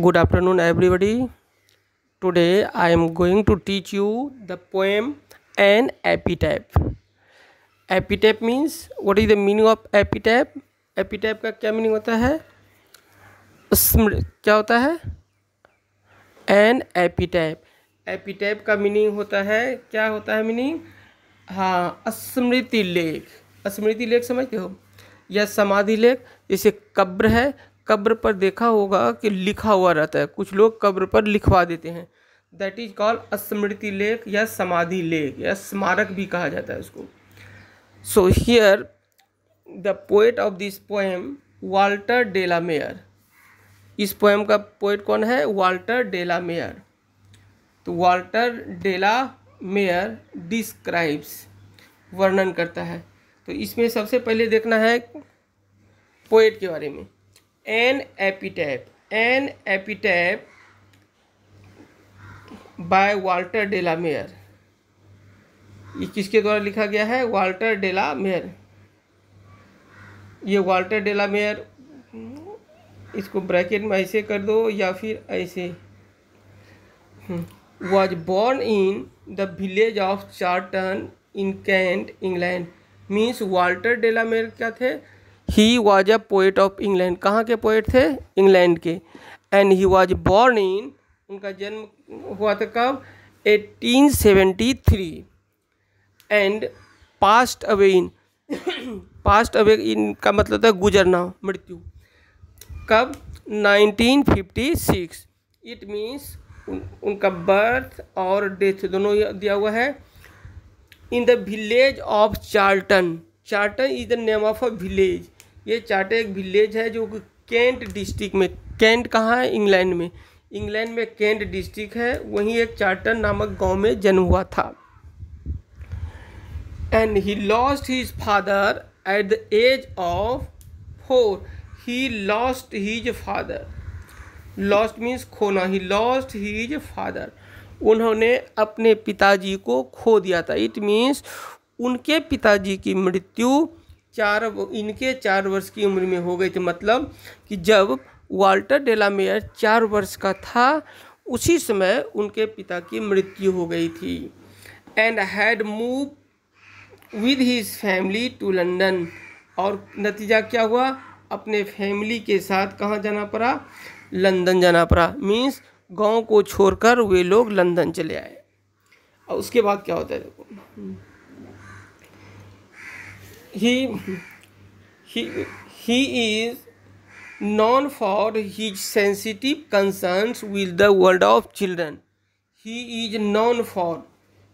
good afternoon everybody today I am going to teach you the poem an epitaph epitaph means what is the meaning of epitaph epitaph का क्या meaning होता है क्या होता है N epitaph epitaph का meaning होता है क्या होता है मीनिंग हाँ स्मृति लेख स्मृति लेख समझते हो या समाधि लेख जैसे कब्र है कब्र पर देखा होगा कि लिखा हुआ रहता है कुछ लोग कब्र पर लिखवा देते हैं दैट इज़ कॉल स्मृति लेख या समाधि लेख या स्मारक भी कहा जाता है उसको so here the poet of this poem Walter de la Mare इस पोएम का पोएट कौन है वाल्टर डेला मेयर तो वाल्टर डेला मेयर डिस्क्राइब्स वर्णन करता है तो इसमें सबसे पहले देखना है पोएट के बारे में an epitaph an epitaph by Walter de la Mare ये किसके द्वारा लिखा गया है वाल्टर डेला मेयर ये वाल्टर डेला मेयर इसको ब्रैकेट में ऐसे कर दो या फिर ऐसे was born in the village of Charlton in Kent England means Walter de la Mare क्या थे he was a poet of England कहाँ के पोइट थे इंग्लैंड के and he was born in उनका जन्म हुआ था कब 1873 and passed away in passed away in का मतलब था गुजरना मृत्यु कब 1956 इट मीन्स उनका बर्थ और डेथ दोनों दिया हुआ है in the village of Charlton Charlton is the name of a village ये चाटे एक विलेज है जो कैंट डिस्ट्रिक्ट में कैंट कहाँ है इंग्लैंड में इंग्लैंड में कैंट डिस्ट्रिक्ट है वहीं एक चार्टर नामक गांव में जन्म हुआ था and he lost his father at the age of four he lost his father lost means खोना ही लॉस्ट हीज फादर उन्होंने अपने पिताजी को खो दिया था इट मीन्स उनके पिताजी की मृत्यु चार इनके चार वर्ष की उम्र में हो गए थे मतलब कि जब वाल्टर डेलामेयर चार वर्ष का था उसी समय उनके पिता की मृत्यु हो गई थी and had move with his family to London और नतीजा क्या हुआ अपने फैमिली के साथ कहाँ जाना पड़ा लंदन जाना पड़ा मीन्स गांव को छोड़कर वे लोग लंदन चले आए और उसके बाद क्या होता है देखो he he he is known for his sensitive concerns with the world of children he is known for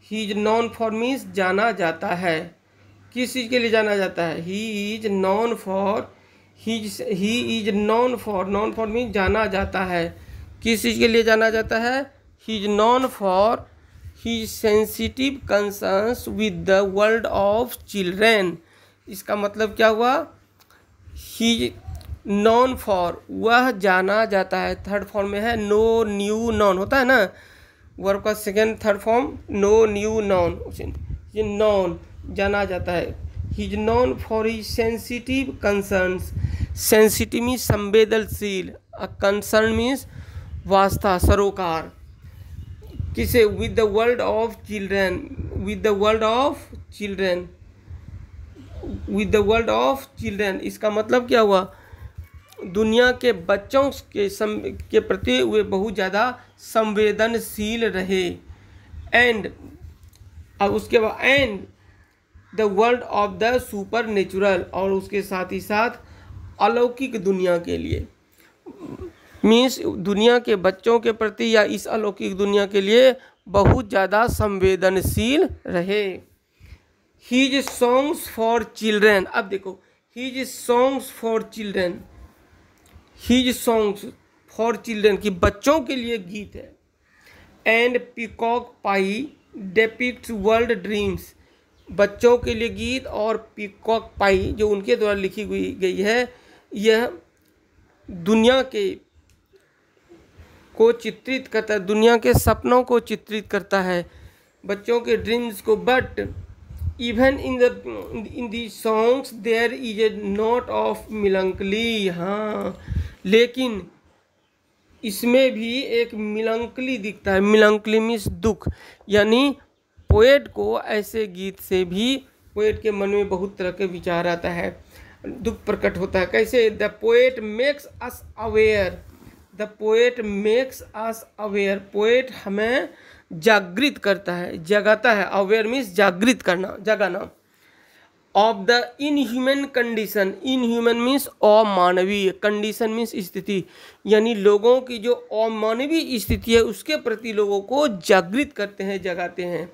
he is known for means jana जाना जाता है किस चीज़ के लिए जाना जाता है he is known for he is known for known for means jana jata hai kis cheez ke liye jana jata hai he is known for his sensitive concerns with the world of children इसका मतलब क्या हुआ ही non for वह जाना जाता है third form में है नो न्यू नॉन होता है ना वर्ब का second third form know knew known ये नॉन जाना जाता है he is known for his sensitive concerns sensitive means संवेदनशील कंसर्न मीन्स वास्ता सरोकार किसे with the world of children with the world of children with the world of children इसका मतलब क्या हुआ दुनिया के बच्चों के सम के प्रति वे बहुत ज़्यादा संवेदनशील रहे एंड अब उसके बाद and the world of the supernatural और उसके साथ ही साथ अलौकिक दुनिया के लिए मीन्स दुनिया के बच्चों के प्रति या इस अलौकिक दुनिया के लिए बहुत ज़्यादा संवेदनशील रहे हीज सॉन्ग्स फॉर चिल्ड्रेन अब देखो his songs for children his songs for children की बच्चों के लिए गीत है and Peacock Pie depicts world dreams बच्चों के लिए गीत और पिकॉक पाई जो उनके द्वारा लिखी हुई गई है यह दुनिया के को चित्रित करता है दुनिया के सपनों को चित्रित करता है बच्चों के ड्रीम्स को but even in the in the songs there is a note of melancholy हाँ लेकिन इसमें भी एक मिलंकली दिखता है मिलंकली मीन्स दुख यानी पोएट को ऐसे गीत से भी पोएट के मन में बहुत तरह के विचार आता है दुख प्रकट होता है कैसे the poet makes us aware the poet makes us aware poet हमें जागृत करता है जगाता है अवेयर मीन्स जागृत करना जगाना of the inhuman condition inhuman means अमानवीय कंडीशन मीन्स स्थिति यानी लोगों की जो अमानवीय स्थिति है उसके प्रति लोगों को जागृत करते हैं जगाते हैं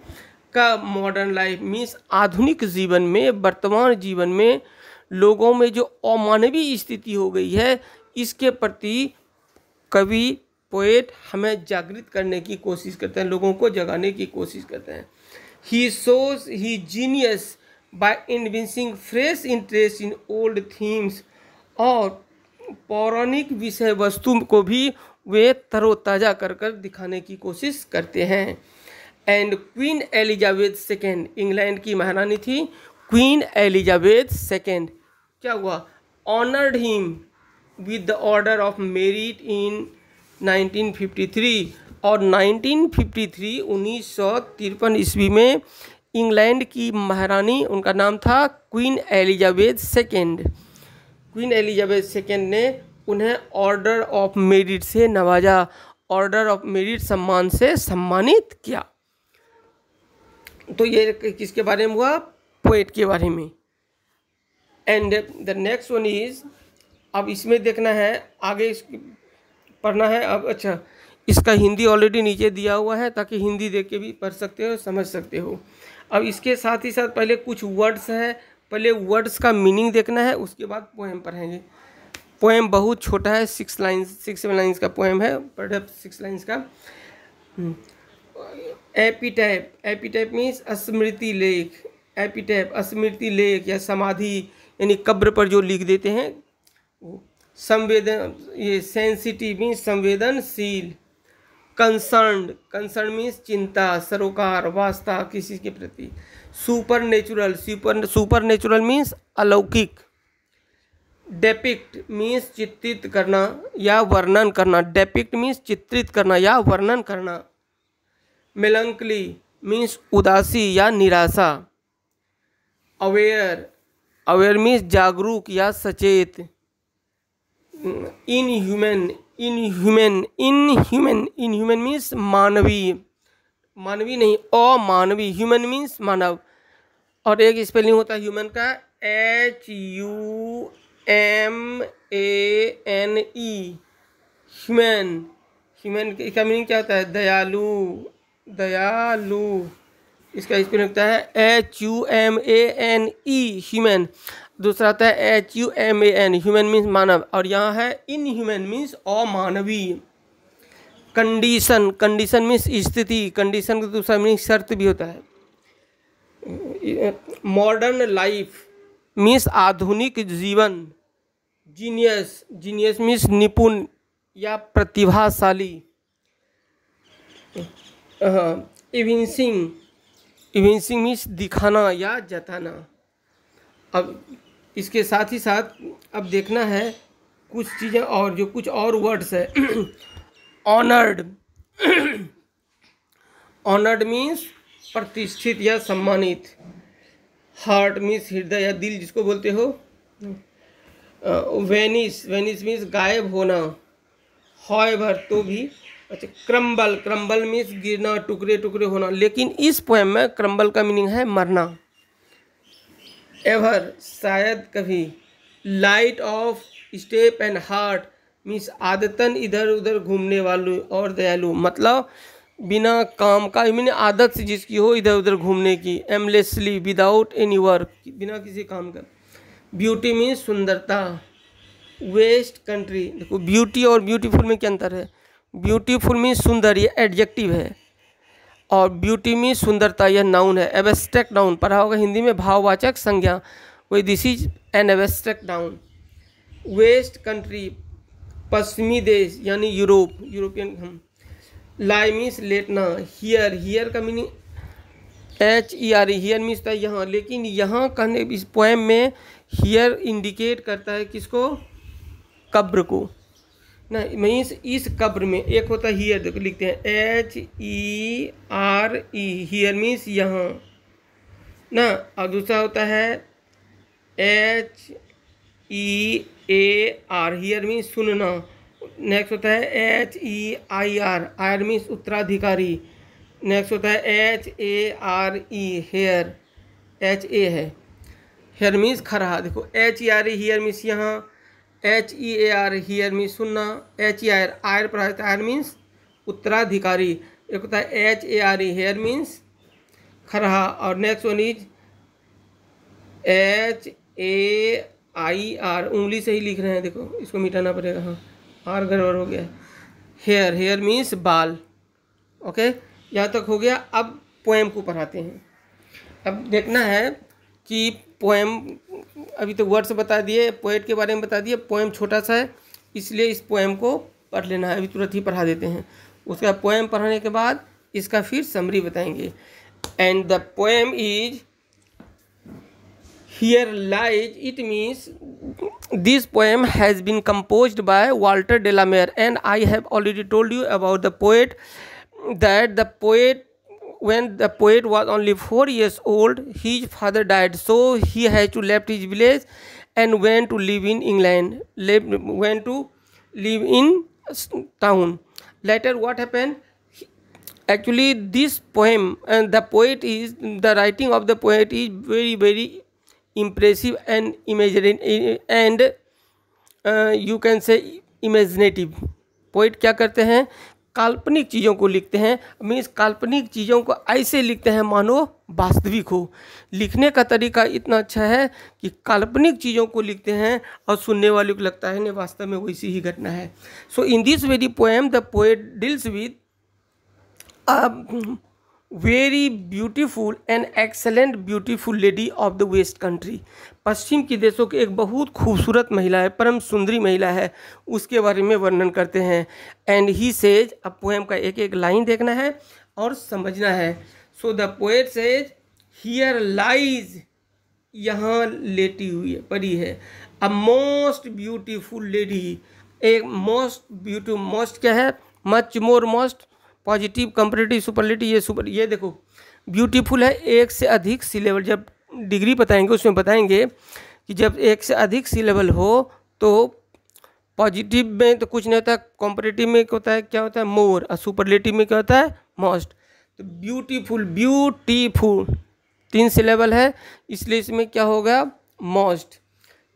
का मॉडर्न लाइफ मीन्स आधुनिक जीवन में वर्तमान जीवन में लोगों में जो अमानवीय स्थिति हो गई है इसके प्रति कवि पोएट हमें जागृत करने की कोशिश करते हैं लोगों को जगाने की कोशिश करते हैं he shows his genius by evincing fresh interest in old themes और पौराणिक विषय वस्तु को भी वे तरोताज़ा कर कर दिखाने की कोशिश करते हैं and Queen Elizabeth second England की महारानी थी क्वीन एलिजाबेथ सेकेंड क्या हुआ honoured him with the order of merit in 1953 और 1953 उन्नीस सौ तिरपन ईस्वी में इंग्लैंड की महारानी उनका नाम था Queen Elizabeth second Queen Elizabeth second ने उन्हें ऑर्डर ऑफ मेरिट से नवाजा ऑर्डर ऑफ मेरिट सम्मान से सम्मानित किया तो ये किसके बारे में हुआ पोइट के बारे में and the next one is अब इसमें देखना है आगे पढ़ना है अब अच्छा इसका हिंदी ऑलरेडी नीचे दिया हुआ है ताकि हिंदी देख के भी पढ़ सकते हो समझ सकते हो अब इसके साथ ही साथ पहले कुछ वर्ड्स हैं पहले वर्ड्स का मीनिंग देखना है उसके बाद पोएम पढ़ेंगे पोएम बहुत छोटा है six lines six seven lines का पोएम है सिक्स लाइन्स का एपीटैप एपीटैप मीन्स स्मृति लेख एपीटैप स्मृति लेख या समाधि यानी कब्र पर जो लिख देते हैं वो संवेदन ये सेंसिटिव मीन्स संवेदनशील कंसर्न कंसर्न मीन्स चिंता सरोकार वास्ता किसी के प्रति supernatural super supernatural means अलौकिक डेपिक्ट मीन्स चित्रित करना या वर्णन करना डेपिक्ट मीन्स चित्रित करना या वर्णन करना मेलंकली मीन्स उदासी या निराशा अवेयर अवेयर मीन्स जागरूक या सचेत inhuman inhuman inhuman inhuman means मानवीय मानवीय नहीं अमानवीय ह्यूमन मीन्स मानव और एक स्पेलिंग होता है ह्यूमन का H U M A N E humane humane का मीनिंग क्या होता है दयालु दयालु इसका स्पेलिंग होता है H U M A N E humane दूसरा आता है H U M A N human means मानव और यहाँ है इन ह्यूमन मीन्स अमानवीय कंडीशन कंडीशन मीन्स स्थिति कंडीशन का दूसरा मीनिंग शर्त भी होता है मॉडर्न लाइफ मीन्स आधुनिक जीवन जीनियस जीनियस मीन्स निपुण या प्रतिभाशाली इविंसिंग इविंसिंग मीन्स दिखाना या जताना अब इसके साथ ही साथ अब देखना है कुछ चीज़ें और जो कुछ और वर्ड्स है ऑनर्ड ऑनर्ड मीन्स प्रतिष्ठित या सम्मानित हार्ट मीन्स हृदय या दिल जिसको बोलते हो वेनिस वेनिस मीन्स गायब होना भर तो भी अच्छा क्रम्बल क्रम्बल मीन्स गिरना टुकड़े टुकड़े होना लेकिन इस पोएम में क्रम्बल का मीनिंग है मरना एवर शायद कभी light of step and heart means आदतन इधर उधर घूमने वालों और दयालु मतलब बिना काम का मैंने आदत से जिसकी हो इधर उधर घूमने की एमलेसली विदाउट एनी वर्क बिना किसी काम का ब्यूटी मीन्स सुंदरता वेस्ट कंट्री देखो ब्यूटी और ब्यूटीफुल में क्या अंतर है ब्यूटीफुल मीन्स सुंदर ये एडजेक्टिव है और ब्यूटी मीन सुंदरता यह नाउन है एवेस्ट्रेक नाउन पढ़ा होगा हिंदी में भाववाचक संज्ञा वही this is an abstract noun west country पश्चिमी देश यानी यूरोप यूरोपियन हम लाई मीन्स लेटना हियर हियर का meaning H E R here means था यहाँ लेकिन यहाँ कहने इस पोएम में हियर इंडिकेट करता है किसको कब्र को ना मीन्स इस कब्र में एक होता है हीयर देखो लिखते हैं H E R E here means यहाँ ना और दूसरा होता है H E A R hear means सुनना नेक्स्ट होता है H E I R heir means उत्तराधिकारी नेक्स्ट होता है H A R E hare H A है हेयर मीन्स खरहा देखो H E R E hair means यहाँ H E A R R means सुनना एच ई आर आयर प्रायत heir means उत्तराधिकारी एक होता है H A R E hair means खरहा और next one is H A I R उंगली से ही लिख रहे हैं देखो इसको मिटाना पड़ेगा हाँ आर गड़बड़ हो गया हेयर हेयर मीन्स बाल ओके यहाँ तक हो गया अब पोएम को पढ़ाते हैं अब देखना है कि पोएम अभी तो वर्ड्स बता दिए पोइट के बारे में बता दिए पोएम छोटा सा है इसलिए इस पोएम को पढ़ लेना है अभी तुरंत ही पढ़ा देते हैं उसका पोएम पढ़ने के बाद इसका फिर समरी बताएंगे and the poem is here lies it means this poem has been compose by Walter de la Mare and I have already told you about the poet that the poet when the poet was only 4 years old his father died so he had to left his village and went to live in england went to live in town later what happened actually this poem and uh, the poet is the writing of the poet is very very impressive and imaginative and uh, you can say imaginative poet क्या करते हैं काल्पनिक चीज़ों को लिखते हैं means काल्पनिक चीज़ों को ऐसे लिखते हैं मानो वास्तविक हो लिखने का तरीका इतना अच्छा है कि काल्पनिक चीज़ों को लिखते हैं और सुनने वाले को लगता है नहीं वास्तव में वैसी ही घटना है so in this very poem the poet deals with very beautiful and excellent beautiful lady of the west country पश्चिम के देशों की एक बहुत खूबसूरत महिला है परम सुंदरी महिला है उसके बारे में वर्णन करते हैं एंड ही सेज अब पोएम का एक एक लाइन देखना है और समझना है so the poet says here lies यहाँ लेटी हुई है पड़ी है अ मोस्ट ब्यूटीफुल लेडी एक मोस्ट ब्यूटी मोस्ट क्या है much more most positive comparative superlative ये सुपर ये देखो ब्यूटीफुल है एक से अधिक सी लेवल जब डिग्री बताएंगे उसमें बताएंगे कि जब एक से अधिक सी लेवल हो तो पॉजिटिव में तो कुछ नहीं होता कॉम्पिटेटिव में क्या होता है क्या होता है मोर और सुपरलेटिव में क्या होता है मोस्ट तो ब्यूटीफुल ब्यूटीफुल तीन सिलेबल है इसलिए इसमें क्या होगा मोस्ट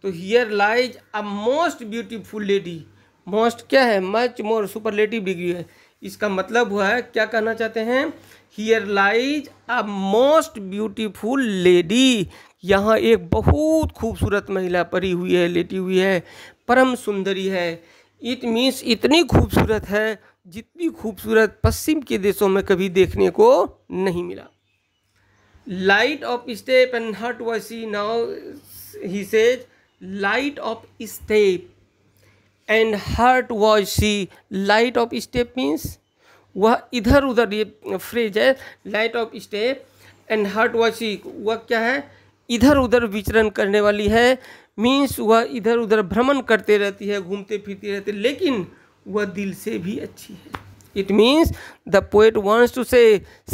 तो here lies a most beautiful lady most क्या है मच मोर सुपरलेटिव डिग्री है इसका मतलब हुआ है क्या कहना चाहते हैं here lies a most beautiful lady यहाँ एक बहुत खूबसूरत महिला परी हुई है लेटी हुई है परम सुंदरी है इट मीन्स इतनी खूबसूरत है जितनी खूबसूरत पश्चिम के देशों में कभी देखने को नहीं मिला light of step and heart was she now he says light of step and heart was she light of step means वह इधर उधर ये फ्रेज है light of step and heart was she वह क्या है इधर उधर विचरण करने वाली है मीन्स वह इधर उधर भ्रमण करते रहती है घूमते फिरती रहती है लेकिन वह दिल से भी अच्छी है it means the poet wants to say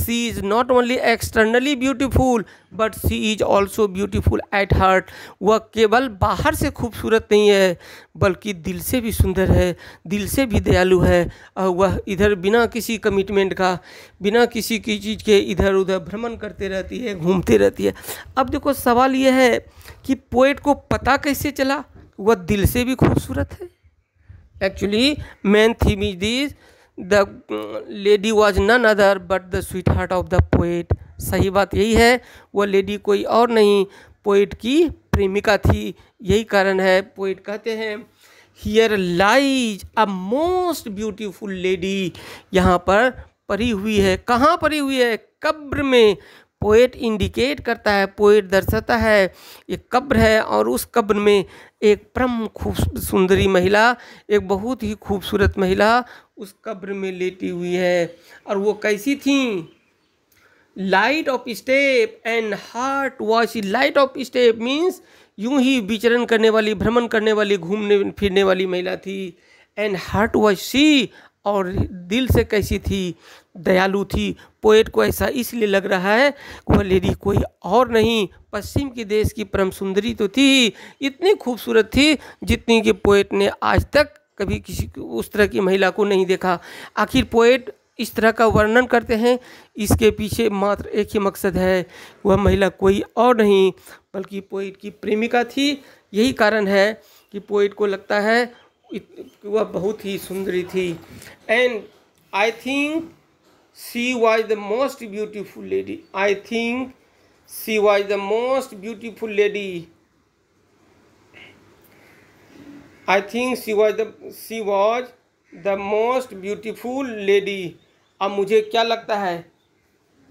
she is not only externally beautiful but she is also beautiful at heart वह केवल बाहर से खूबसूरत नहीं है बल्कि दिल से भी सुंदर है दिल से भी दयालु है और वह इधर बिना किसी कमिटमेंट का बिना किसी की चीज़ के इधर उधर भ्रमण करते रहती है घूमते रहती है अब देखो सवाल यह है कि पोएट को पता कैसे चला वह दिल से भी खूबसूरत है actually main theme is this the lady was none other but the sweetheart of the poet सही बात यही है वह लेडी कोई और नहीं पोइट की प्रेमिका थी यही कारण है पोइट कहते हैं here lies a most beautiful lady यहाँ पर परी हुई है कहाँ परी हुई है कब्र में पोएट इंडिकेट करता है पोएट दर्शाता है एक कब्र है और उस कब्र में एक परम खूब सुंदरी महिला एक बहुत ही खूबसूरत महिला उस कब्र में लेटी हुई है और वो कैसी थी light of step and heart was light of step means यूं ही विचरण करने वाली भ्रमण करने वाली घूमने फिरने वाली महिला थी एंड हार्ट वॉच सी और दिल से कैसी थी दयालु थी पोएट को ऐसा इसलिए लग रहा है वह लेडी कोई और नहीं पश्चिम के देश की परम सुंदरी तो थी इतनी खूबसूरत थी जितनी कि पोएट ने आज तक कभी किसी उस तरह की महिला को नहीं देखा आखिर पोएट इस तरह का वर्णन करते हैं इसके पीछे मात्र एक ही मकसद है वह महिला कोई और नहीं बल्कि पोइट की प्रेमिका थी यही कारण है कि पोइट को लगता है वह बहुत ही सुंदरी थी and I think she was the most beautiful lady i think she was the most beautiful lady i think she was the she was the most beautiful lady ab mujhe kya lagta hai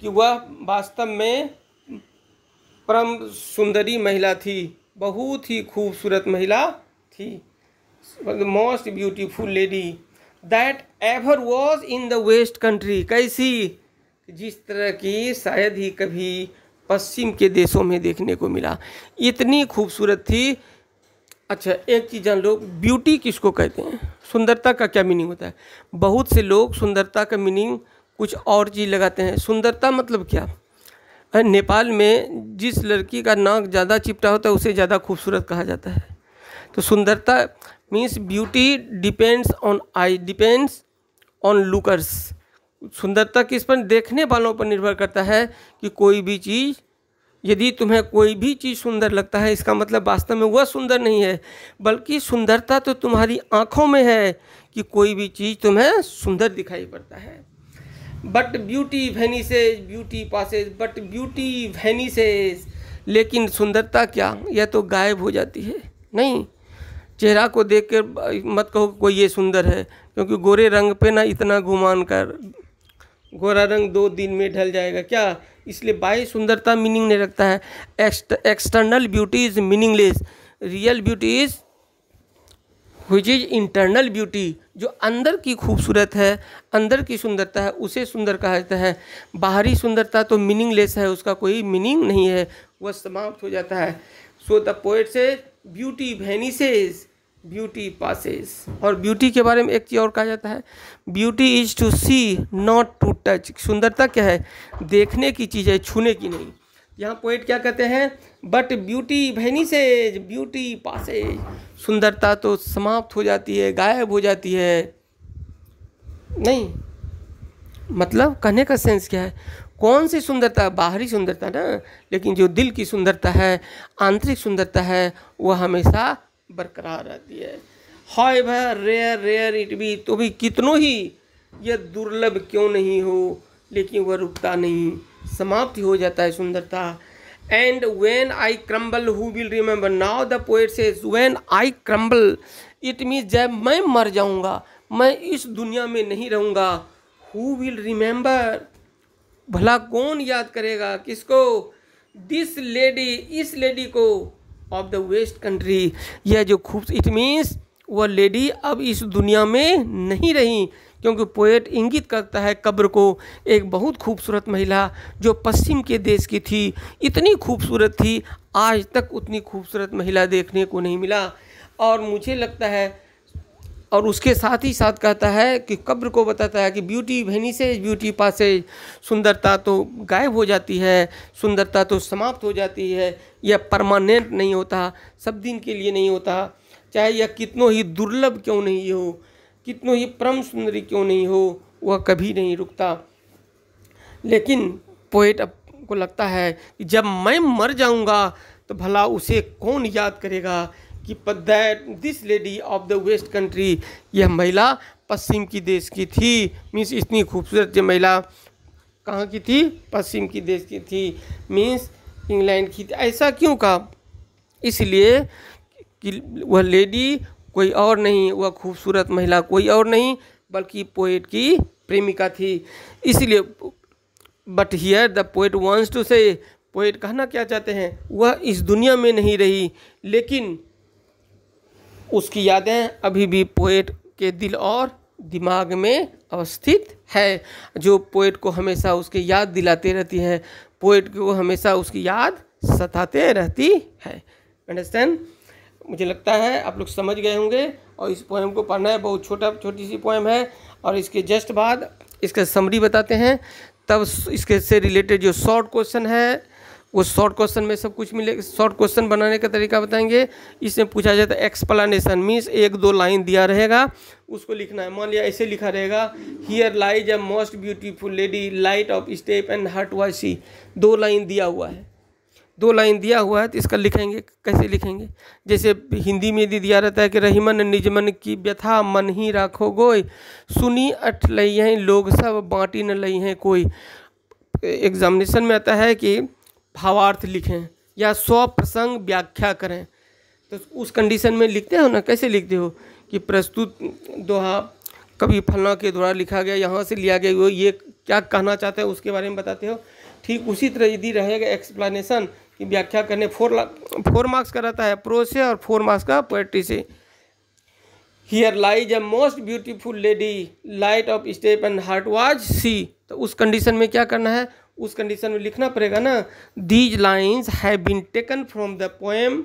ki vah vastav mein param sundari mahila thi bahut hi khoobsurat mahila thi the most beautiful lady that ever was in the west country कैसी जिस तरह की शायद ही कभी पश्चिम के देशों में देखने को मिला इतनी खूबसूरत थी अच्छा एक चीज़ जान लो ब्यूटी किसको कहते हैं सुंदरता का क्या मीनिंग होता है बहुत से लोग सुंदरता का मीनिंग कुछ और चीज़ लगाते हैं सुंदरता मतलब क्या नेपाल में जिस लड़की का नाक ज़्यादा चिपटा होता है उसे ज़्यादा खूबसूरत कहा जाता है तो सुंदरता means beauty depends on eye depends on lookers सुंदरता किस पर देखने वालों पर निर्भर करता है कि कोई भी चीज़ यदि तुम्हें कोई भी चीज़ सुंदर लगता है इसका मतलब वास्तव में वह सुंदर नहीं है बल्कि सुंदरता तो तुम्हारी आँखों में है कि कोई भी चीज़ तुम्हें सुंदर दिखाई पड़ता है but beauty vanishes beauty passes but beauty vanishes लेकिन सुंदरता क्या यह तो गायब हो जाती है नहीं चेहरा को देख कर मत कहो कोई ये सुंदर है क्योंकि गोरे रंग पे ना इतना गुमान कर गोरा रंग दो दिन में ढल जाएगा क्या इसलिए बाई सुंदरता मीनिंग नहीं रखता है external beauty is meaningless real beauty is which is internal beauty जो अंदर की खूबसूरत है अंदर की सुंदरता है उसे सुंदर कहा जाता है बाहरी सुंदरता तो मीनिंगलेस है उसका कोई मीनिंग नहीं है वह समाप्त हो जाता है so the poet say beauty vanishes beauty passes और ब्यूटी के बारे में एक चीज़ और कहा जाता है beauty is to see not to touch सुंदरता क्या है देखने की चीज़ है छूने की नहीं यहाँ पोइट क्या कहते हैं बट ब्यूटी भैनी से ब्यूटी पासेज सुंदरता तो समाप्त हो जाती है गायब हो जाती है नहीं मतलब कहने का सेंस क्या है कौन सी सुंदरता बाहरी सुंदरता ना लेकिन जो दिल की सुंदरता है आंतरिक सुंदरता है वह हमेशा बरकरार रहती है हाय भय रेयर रेयर इट भी तो भी कितनों ही यह दुर्लभ क्यों नहीं हो लेकिन वह रुकता नहीं समाप्त हो जाता है सुंदरता and when I crumble who will remember now the poet says when I crumble it means जब मैं मर जाऊँगा मैं इस दुनिया में नहीं रहूँगा हु विल रिमेंबर भला कौन याद करेगा किसको दिस लेडी इस लेडी को ऑफ द वेस्ट कंट्री यह जो खूब इट मीन्स वह लेडी अब इस दुनिया में नहीं रही क्योंकि पोएट इंगित करता है कब्र को एक बहुत खूबसूरत महिला जो पश्चिम के देश की थी इतनी खूबसूरत थी आज तक उतनी खूबसूरत महिला देखने को नहीं मिला और मुझे लगता है और उसके साथ ही साथ कहता है कि कब्र को बताता है कि ब्यूटी भैनी से ब्यूटी पासेज सुंदरता तो गायब हो जाती है सुंदरता तो समाप्त हो जाती है यह परमानेंट नहीं होता सब दिन के लिए नहीं होता चाहे यह कितनों ही दुर्लभ क्यों नहीं हो कितनों ही परम सुंदरी क्यों नहीं हो वह कभी नहीं रुकता लेकिन पोइट को लगता है कि जब मैं मर जाऊंगा तो भला उसे कौन याद करेगा कि this lady of the west country यह महिला पश्चिम की देश की थी मीन्स इतनी खूबसूरत यह महिला कहाँ की थी पश्चिम की देश की थी मीन्स इंग्लैंड की थी ऐसा क्यों कहा इसलिए कि वह लेडी कोई और नहीं वह खूबसूरत महिला कोई और नहीं बल्कि पोएट की प्रेमिका थी इसलिए but here the poet wants to say poet कहना क्या चाहते हैं वह इस दुनिया में नहीं रही लेकिन उसकी यादें अभी भी पोएट के दिल और दिमाग में अवस्थित है जो पोएट को हमेशा उसकी याद दिलाते रहती है पोएट को हमेशा उसकी याद सताते रहती है अंडरस्टैंड मुझे लगता है आप लोग समझ गए होंगे और इस पोएम को पढ़ना है बहुत छोटा छोटी सी पोएम है और इसके जस्ट बाद इसका समरी बताते हैं तब इसके से रिलेटेड जो शॉर्ट क्वेश्चन है उस शॉर्ट क्वेश्चन में सब कुछ मिलेगा शॉर्ट क्वेश्चन बनाने का तरीका बताएंगे इसमें पूछा जाता है एक्सप्लानेशन मीन्स एक दो लाइन दिया रहेगा उसको लिखना है मान लिया ऐसे लिखा रहेगा here lies a most beautiful lady light of step and heart was she दो लाइन दिया हुआ है दो लाइन दिया हुआ है तो इसका लिखेंगे कैसे लिखेंगे जैसे हिंदी में यदि दिया रहता है कि रहीमन निजमन की व्यथा मन ही राखो गोय सुनी अठ लई हैं लोग सब बाँटी न लई हैं कोई एग्जामिनेशन में आता है कि भावार्थ लिखें या स्व प्रसंग व्याख्या करें तो उस कंडीशन में लिखते हो ना कैसे लिखते हो कि प्रस्तुत दोहा कभी फलना के द्वारा लिखा गया यहाँ से लिया गया वो ये क्या कहना चाहते हैं उसके बारे में बताते हो ठीक उसी तरह यदि रहेगा एक्सप्लानेशन कि व्याख्या करने फोर फोर मार्क्स का रहता है प्रो से और फोर मार्क्स का पोएट्री से here lies a most beautiful lady light of step and heart was she तो उस कंडीशन में क्या करना है उस कंडीशन में लिखना पड़ेगा ना these lines have been taken from the poem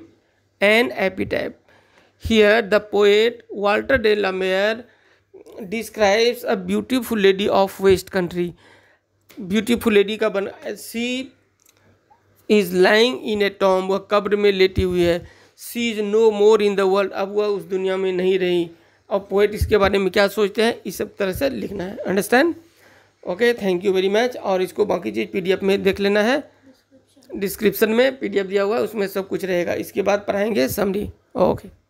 an epitaph here the poet Walter de la Mare describes a beautiful lady of west country beautiful lady का बन she is lying in a tomb वह कब्र में लेटी हुई है she is no more in the world अब वह उस दुनिया में नहीं रही और पोएट इसके बारे में क्या सोचते हैं इस सब तरह से लिखना है understand okay thank you very much और इसको बाकी चीज़ पी में देख लेना है डिस्क्रिप्शन में पी दिया हुआ है उसमें सब कुछ रहेगा इसके बाद पढ़ाएंगे समरी ओके